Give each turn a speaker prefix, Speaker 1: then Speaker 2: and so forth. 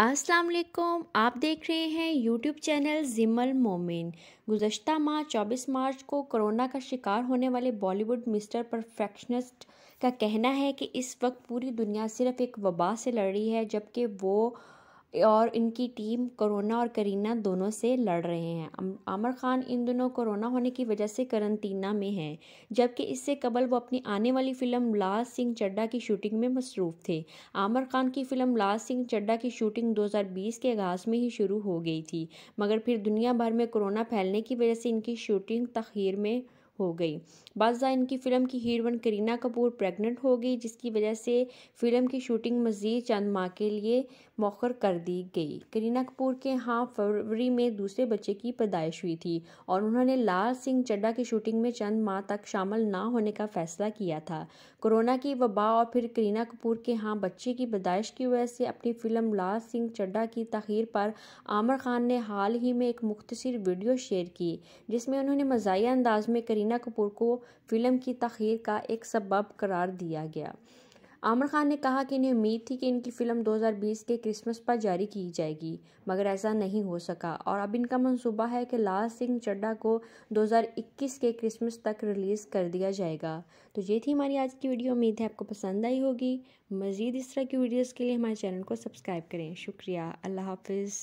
Speaker 1: अस्सलाम वालेकुम आप देख रहे हैं यूट्यूब चैनल जिमल मोमिन गुजशत माह 24 मार्च को कोरोना का शिकार होने वाले बॉलीवुड मिस्टर परफेक्शनिस्ट का कहना है कि इस वक्त पूरी दुनिया सिर्फ एक वबा से लड़ रही है जबकि वो और इनकी टीम कोरोना और करीना दोनों से लड़ रहे हैं आमिर खान इन दोनों कोरोना होने की वजह से करंतना में हैं जबकि इससे कबल वो अपनी आने वाली फ़िल्म लाल सिंह चड्डा की शूटिंग में मसरूफ़ थे आमिर खान की फ़िल्म लाल सिंह चड्डा की शूटिंग 2020 के आगाज़ में ही शुरू हो गई थी मगर फिर दुनिया भर में कोरोना फैलने की वजह से इनकी शूटिंग तखीर में हो गई बाद इनकी फ़िल्म की हीरोइन करीना कपूर प्रेग्नेंट हो गई जिसकी वजह से फ़िल्म की शूटिंग मज़ीद चंद माह के लिए मौखर कर दी गई करीना कपूर के यहाँ फरवरी में दूसरे बच्चे की पैदाइश हुई थी और उन्होंने लाल सिंह चड्डा की शूटिंग में चंद माह तक शामिल ना होने का फ़ैसला किया था कोरोना की वबा और फिर करीना कपूर के यहाँ बच्चे की पैदाइश की वजह से अपनी फ़िल्म लाल सिंह चड्डा की तखीर पर आमिर खान ने हाल ही में एक मुख्तर वीडियो शेयर की जिसमें उन्होंने मजाही अंदाज में करीना करीना कपूर को फिल्म की तखीर का एक सबब करार दिया गया आमिर खान ने कहा कि इन्हें उम्मीद थी कि इनकी फ़िल्म 2020 के क्रिसमस पर जारी की जाएगी मगर ऐसा नहीं हो सका और अब इनका मंसूबा है कि लाल सिंह चड्डा को 2021 के क्रिसमस तक रिलीज़ कर दिया जाएगा तो ये थी हमारी आज की वीडियो उम्मीद है आपको पसंद आई होगी मज़ीद इस तरह की वीडियोज़ के लिए हमारे चैनल को सब्सक्राइब करें शुक्रिया अल्लाह हाफिज़